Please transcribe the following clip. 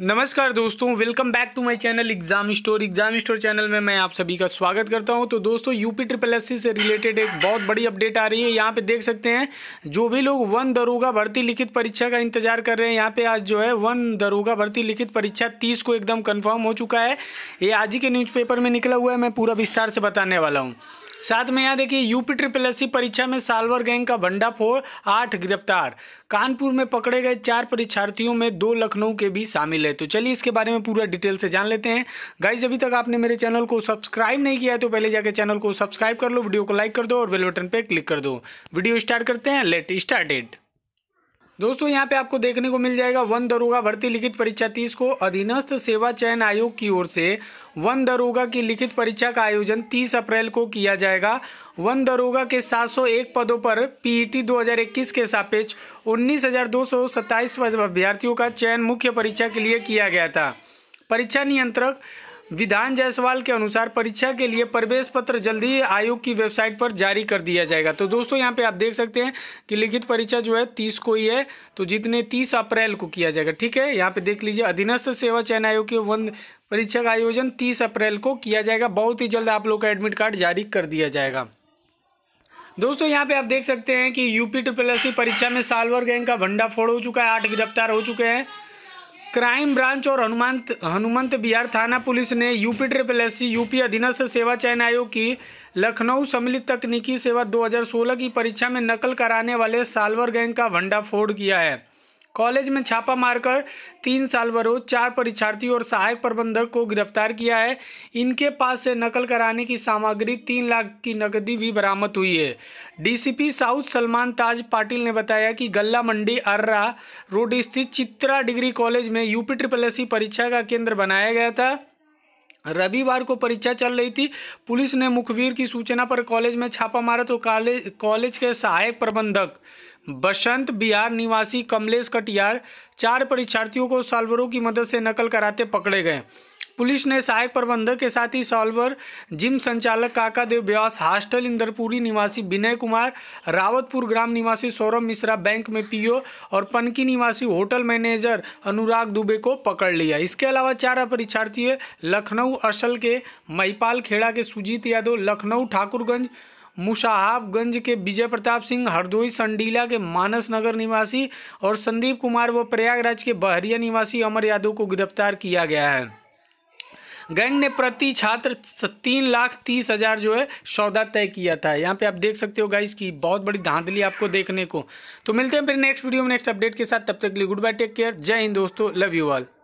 नमस्कार दोस्तों welcome back to my channel exam store exam store channel में मैं आप सभी का स्वागत करता हूं तो दोस्तों यूपी ट्रिपल एस से रिलेटेड एक बहुत बड़ी अपडेट आ रही है यहां पे देख सकते हैं जो भी लोग वन दरोगा भर्ती लिखित परीक्षा का इंतजार कर रहे हैं यहां पे आज जो है वन दरोगा भर्ती लिखित परीक्षा तीस को एकदम कन्फर्म हो चुका है ये आज ही के न्यूज़पेपर में निकला हुआ है मैं पूरा विस्तार से बताने वाला हूँ साथ में यहाँ देखिए यूपी ट्रिपल एस परीक्षा में सालवर गैंग का भंडाफोड़ आठ गिरफ्तार कानपुर में पकड़े गए चार परीक्षार्थियों में दो लखनऊ के भी शामिल है तो चलिए इसके बारे में पूरा डिटेल से जान लेते हैं गाइज अभी तक आपने मेरे चैनल को सब्सक्राइब नहीं किया है तो पहले जाकर चैनल को सब्सक्राइब कर लो वीडियो को लाइक कर दो और बेल बटन पर क्लिक कर दो वीडियो स्टार्ट करते हैं लेट स्टार्टेड दोस्तों यहाँ पे आपको देखने को मिल जाएगा वन दरोगा भर्ती लिखित परीक्षा तीस को अधीनस्थ सेवा चयन आयोग की ओर से वन दरोगा की लिखित परीक्षा का आयोजन 30 अप्रैल को किया जाएगा वन दरोगा के 701 पदों पर पीईटी 2021 के सापेक्ष उन्नीस हजार अभ्यर्थियों का चयन मुख्य परीक्षा के लिए किया गया था परीक्षा नियंत्रक विधान जायसवाल के अनुसार परीक्षा के लिए प्रवेश पत्र जल्दी ही आयोग की वेबसाइट पर जारी कर दिया जाएगा तो दोस्तों यहाँ पे आप देख सकते हैं कि लिखित परीक्षा जो है तीस को ही है तो जितने तीस अप्रैल को किया जाएगा ठीक है यहाँ पे देख लीजिए अधीनस्थ सेवा चयन आयोग की वन परीक्षा का आयोजन तीस अप्रैल को किया जाएगा बहुत ही जल्द आप लोग का एडमिट कार्ड जारी कर दिया जाएगा दोस्तों यहाँ पे आप देख सकते हैं कि यूपी ट्रिपल एस परीक्षा में सालवर गैंग का भंडाफोड़ हो चुका है आठ गिरफ्तार हो चुके हैं क्राइम ब्रांच और हनुमंत हनुमंत बिहार थाना पुलिस ने UP triple S C UP अधीनस्थ सेवा चयन आयोग की लखनऊ सम्मिलित तकनीकी सेवा 2016 की परीक्षा में नकल कराने वाले सालवर गैंग का भंडाफोड़ किया है कॉलेज में छापा मारकर तीन साल बरोज चार परीक्षार्थियों और सहायक प्रबंधक को गिरफ्तार किया है इनके पास से नकल कराने की सामग्री तीन लाख की नकदी भी बरामद हुई है डीसीपी साउथ सलमान ताज पाटिल ने बताया कि गल्ला मंडी अर्रा रोड स्थित चित्रा डिग्री कॉलेज में यूपी ट्रिपल एस परीक्षा का केंद्र बनाया गया था रविवार को परीक्षा चल रही थी पुलिस ने मुखबिर की सूचना पर कॉलेज में छापा मारा तो कॉलेज के सहायक प्रबंधक बसंत बिहार निवासी कमलेश कटियार चार परीक्षार्थियों को सॉल्वरों की मदद से नकल कराते पकड़े गए पुलिस ने सहायक प्रबंधक के साथ ही सॉल्वर जिम संचालक काका देव व्यास हॉस्टल इंदरपुरी निवासी विनय कुमार रावतपुर ग्राम निवासी सौरभ मिश्रा बैंक में पीओ और पनकी निवासी होटल मैनेजर अनुराग दुबे को पकड़ लिया इसके अलावा चार परीक्षार्थी लखनऊ असल के महिपाल खेड़ा के सुजीत यादव लखनऊ ठाकुरगंज मुशाहाबगंज के विजय प्रताप सिंह हरदोई संडीला के मानस नगर निवासी और संदीप कुमार व प्रयागराज के बहरिया निवासी अमर यादव को गिरफ्तार किया गया है गैंग ने प्रति छात्र तीन लाख तीस हज़ार जो है सौदा तय किया था यहाँ पे आप देख सकते हो गाइस की बहुत बड़ी धांधली आपको देखने को तो मिलते हैं फिर नेक्स्ट वीडियो में नेक्स्ट अपडेट के साथ तब तक के लिए गुड बाय टेक केयर जय हिंद दोस्तों लव यू ऑल